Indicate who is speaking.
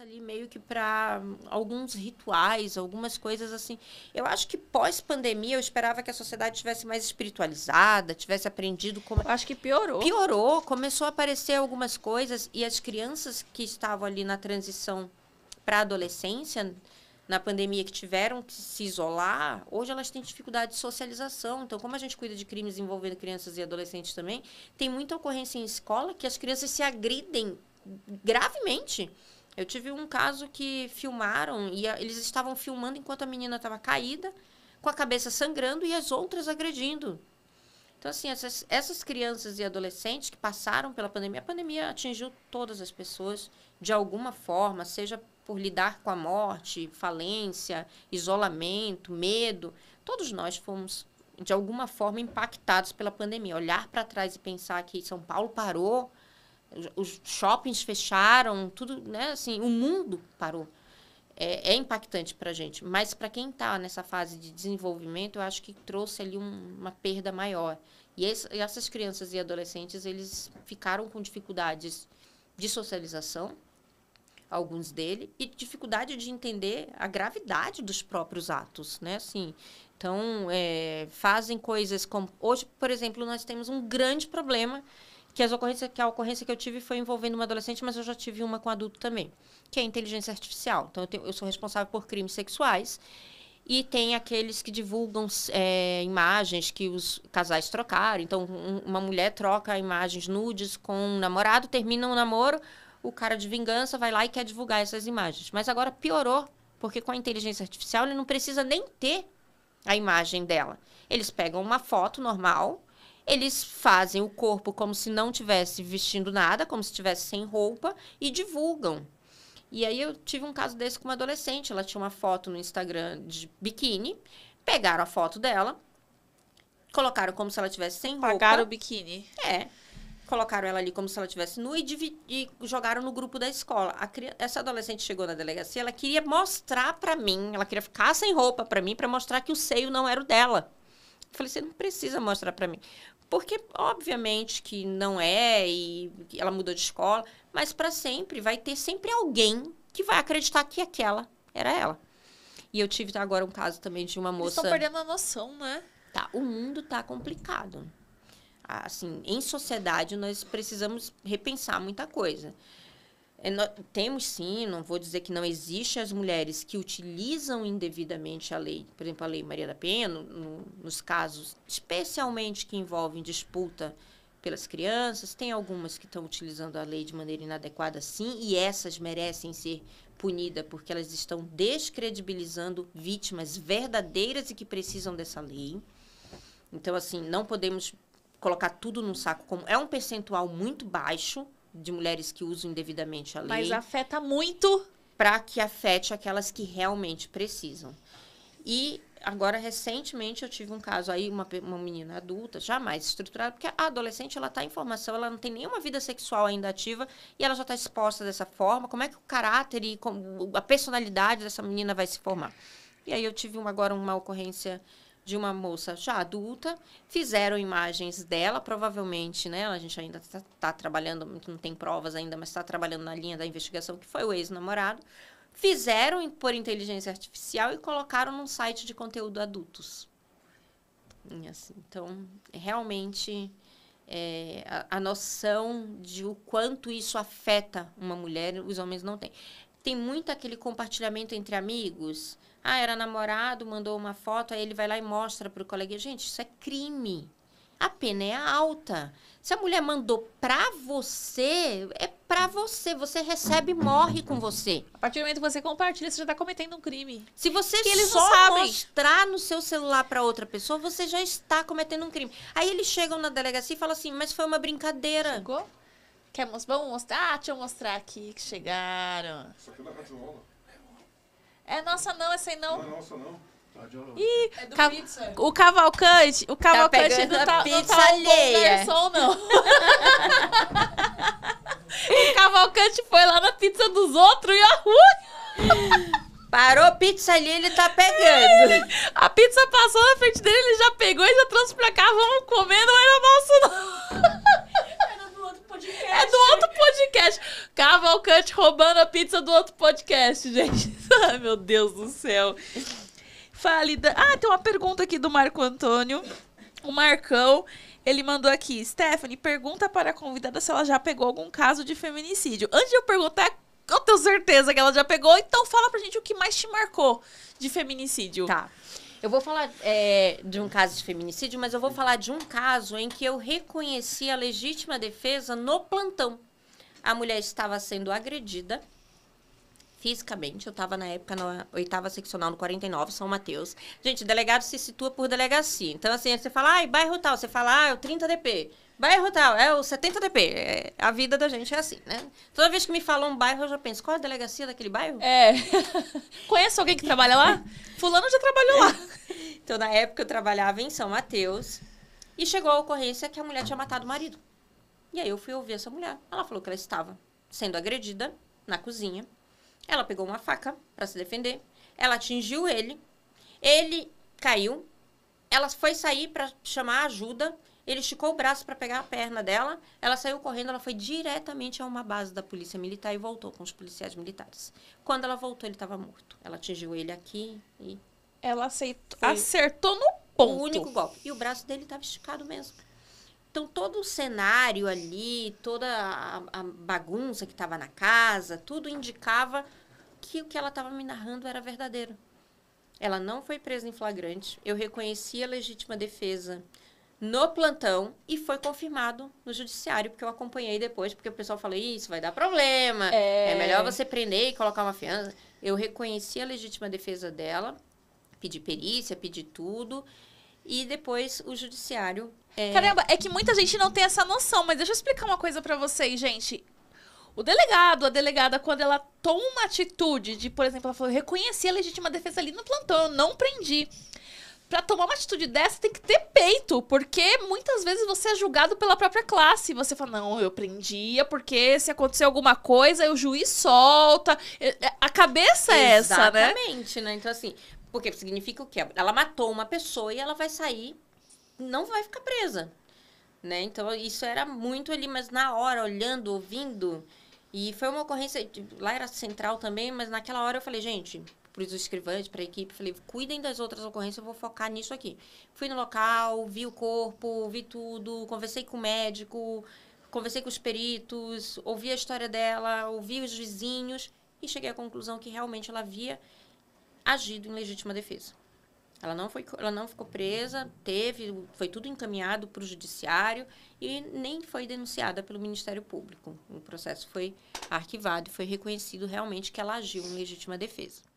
Speaker 1: ali meio que para hum, alguns rituais, algumas coisas assim. Eu acho que pós-pandemia eu esperava que a sociedade tivesse mais espiritualizada, tivesse aprendido como. acho que piorou. Piorou, começou a aparecer algumas coisas e as crianças que estavam ali na transição para adolescência, na pandemia que tiveram que se isolar, hoje elas têm dificuldade de socialização. Então, como a gente cuida de crimes envolvendo crianças e adolescentes também, tem muita ocorrência em escola que as crianças se agridem gravemente eu tive um caso que filmaram e a, eles estavam filmando enquanto a menina estava caída, com a cabeça sangrando e as outras agredindo. Então, assim, essas, essas crianças e adolescentes que passaram pela pandemia, a pandemia atingiu todas as pessoas de alguma forma, seja por lidar com a morte, falência, isolamento, medo. Todos nós fomos, de alguma forma, impactados pela pandemia. Olhar para trás e pensar que São Paulo parou, os shoppings fecharam, tudo, né? Assim, o mundo parou. É, é impactante para a gente, mas para quem está nessa fase de desenvolvimento, eu acho que trouxe ali um, uma perda maior. E esse, essas crianças e adolescentes, eles ficaram com dificuldades de socialização, alguns dele, e dificuldade de entender a gravidade dos próprios atos, né? Assim, então, é, fazem coisas como... Hoje, por exemplo, nós temos um grande problema que as ocorrências que a ocorrência que eu tive foi envolvendo uma adolescente, mas eu já tive uma com adulto também, que é inteligência artificial. Então eu, tenho, eu sou responsável por crimes sexuais e tem aqueles que divulgam é, imagens que os casais trocaram. Então um, uma mulher troca imagens nudes com um namorado, termina um namoro, o cara de vingança vai lá e quer divulgar essas imagens. Mas agora piorou, porque com a inteligência artificial ele não precisa nem ter a imagem dela. Eles pegam uma foto normal eles fazem o corpo como se não tivesse vestindo nada, como se estivesse sem roupa e divulgam. E aí eu tive um caso desse com uma adolescente, ela tinha uma foto no Instagram de biquíni, pegaram a foto dela, colocaram como se ela tivesse sem roupa. Pagaram o biquíni. É. Colocaram ela ali como se ela tivesse nua e, e jogaram no grupo da escola. A, essa adolescente chegou na delegacia, ela queria mostrar para mim, ela queria ficar sem roupa para mim para mostrar que o seio não era o dela falei, você não precisa mostrar para mim. Porque, obviamente, que não é, e ela mudou de escola, mas para sempre vai ter sempre alguém que vai acreditar que aquela era ela. E eu tive agora um caso também de uma moça. Eles estão perdendo a noção, né? Tá, o mundo tá complicado. Assim, em sociedade, nós precisamos repensar muita coisa. É, nós, temos sim, não vou dizer que não existe as mulheres que utilizam indevidamente a lei, por exemplo, a lei Maria da Penha, no, no, nos casos especialmente que envolvem disputa pelas crianças, tem algumas que estão utilizando a lei de maneira inadequada, sim, e essas merecem ser punidas porque elas estão descredibilizando vítimas verdadeiras e que precisam dessa lei. Então, assim, não podemos colocar tudo num saco como é um percentual muito baixo, de mulheres que usam indevidamente a lei. Mas afeta muito. Para que afete aquelas que realmente precisam. E agora, recentemente, eu tive um caso aí, uma, uma menina adulta, já mais estruturada, porque a adolescente ela está em formação, ela não tem nenhuma vida sexual ainda ativa e ela já está exposta dessa forma. Como é que o caráter e a personalidade dessa menina vai se formar? E aí eu tive agora uma ocorrência de uma moça já adulta, fizeram imagens dela, provavelmente, né? A gente ainda está tá trabalhando, não tem provas ainda, mas está trabalhando na linha da investigação, que foi o ex-namorado. Fizeram por inteligência artificial e colocaram num site de conteúdo adultos. Assim, então, realmente, é, a, a, noção de o quanto isso afeta uma mulher, os homens não têm tem muito aquele compartilhamento entre amigos. Ah, era namorado, mandou uma foto, aí ele vai lá e mostra para o colega. Gente, isso é crime. A pena é alta. Se a mulher mandou para você, é para você. Você recebe e morre com você. A partir do momento que você compartilha, você já está cometendo um crime. Se você que eles só mostrar no seu celular para outra pessoa, você já está cometendo um crime. Aí eles chegam na delegacia e falam assim, mas foi uma brincadeira. Chegou? Quer mostrar? Vamos mostrar? Ah, deixa eu mostrar aqui que chegaram. Isso aqui é da É nossa não, essa aí não. Não é nossa não. Tá Ih, é do ca pizza. o Cavalcante, o Cavalcante tá não, tá, pizza não tá alheia. bom garçom, não. o Cavalcante foi lá na pizza dos outros e a rua... Parou pizza ali, ele tá pegando. A pizza passou na frente dele, ele já pegou e já trouxe pra cá. Vamos comer, não era nosso, não. É do outro podcast. Cavalcante roubando a pizza do outro podcast, gente. Ai, meu Deus do céu. Fale. Da... Ah, tem uma pergunta aqui do Marco Antônio. O Marcão. Ele mandou aqui, Stephanie, pergunta para a convidada se ela já pegou algum caso de feminicídio. Antes de eu perguntar, eu tenho certeza que ela já pegou, então fala pra gente o que mais te marcou de feminicídio. Tá. Eu vou falar é, de um caso de feminicídio, mas eu vou falar de um caso em que eu reconheci a legítima defesa no plantão. A mulher estava sendo agredida fisicamente. Eu estava na época na oitava seccional no 49, São Mateus. Gente, delegado se situa por delegacia. Então, assim, você fala, ai, bairro tal. Você fala, ah, é o 30 DP. Bairro tal, é o 70 DP. É, a vida da gente é assim, né? Toda vez que me falam um bairro, eu já penso, qual é a delegacia daquele bairro? É. Conhece alguém que trabalha lá? Fulano já trabalhou lá. Então, na época, eu trabalhava em São Mateus. E chegou a ocorrência que a mulher tinha matado o marido. E aí eu fui ouvir essa mulher. Ela falou que ela estava sendo agredida na cozinha. Ela pegou uma faca para se defender. Ela atingiu ele. Ele caiu. Ela foi sair para chamar ajuda. Ele esticou o braço para pegar a perna dela. Ela saiu correndo, ela foi diretamente a uma base da polícia militar e voltou com os policiais militares. Quando ela voltou, ele estava morto. Ela atingiu ele aqui e. Ela aceitou, acertou no ponto. O único golpe. E o braço dele estava esticado mesmo. Então, todo o cenário ali, toda a, a bagunça que estava na casa, tudo indicava que o que ela estava me narrando era verdadeiro. Ela não foi presa em flagrante. Eu reconheci a legítima defesa no plantão e foi confirmado no judiciário, porque eu acompanhei depois, porque o pessoal falou: isso vai dar problema, é... é, melhor você prender e colocar uma fiança. Eu reconheci a legítima defesa dela, pedi perícia, pedi tudo, e depois o judiciário. É... Caramba, é que muita gente não tem essa noção, mas deixa eu explicar uma coisa para vocês, gente. O delegado, a delegada, quando ela toma uma atitude de, por exemplo, ela falou, reconheci a legítima defesa ali no plantão, eu não prendi para tomar uma atitude dessa tem que ter peito, porque muitas vezes você é julgado pela própria classe. Você fala, não, eu prendia, porque se acontecer alguma coisa, o juiz solta. É, é, a cabeça é essa, né? Exatamente, né? Então, assim, porque significa o quê? Ela matou uma pessoa e ela vai sair, não vai ficar presa. Né? Então, isso era muito ali, mas na hora, olhando, ouvindo. E foi uma ocorrência, tipo, lá era central também, mas naquela hora eu falei, gente, para os escrivães, para a equipe, falei, cuidem das outras ocorrências, eu vou focar nisso aqui. Fui no local, vi o corpo, vi tudo, conversei com o médico, conversei com os peritos, ouvi a história dela, ouvi os vizinhos e cheguei à conclusão que realmente ela havia agido em legítima defesa. Ela não, foi, ela não ficou presa, teve, foi tudo encaminhado para o judiciário e nem foi denunciada pelo Ministério Público. O processo foi arquivado e foi reconhecido realmente que ela agiu em legítima defesa.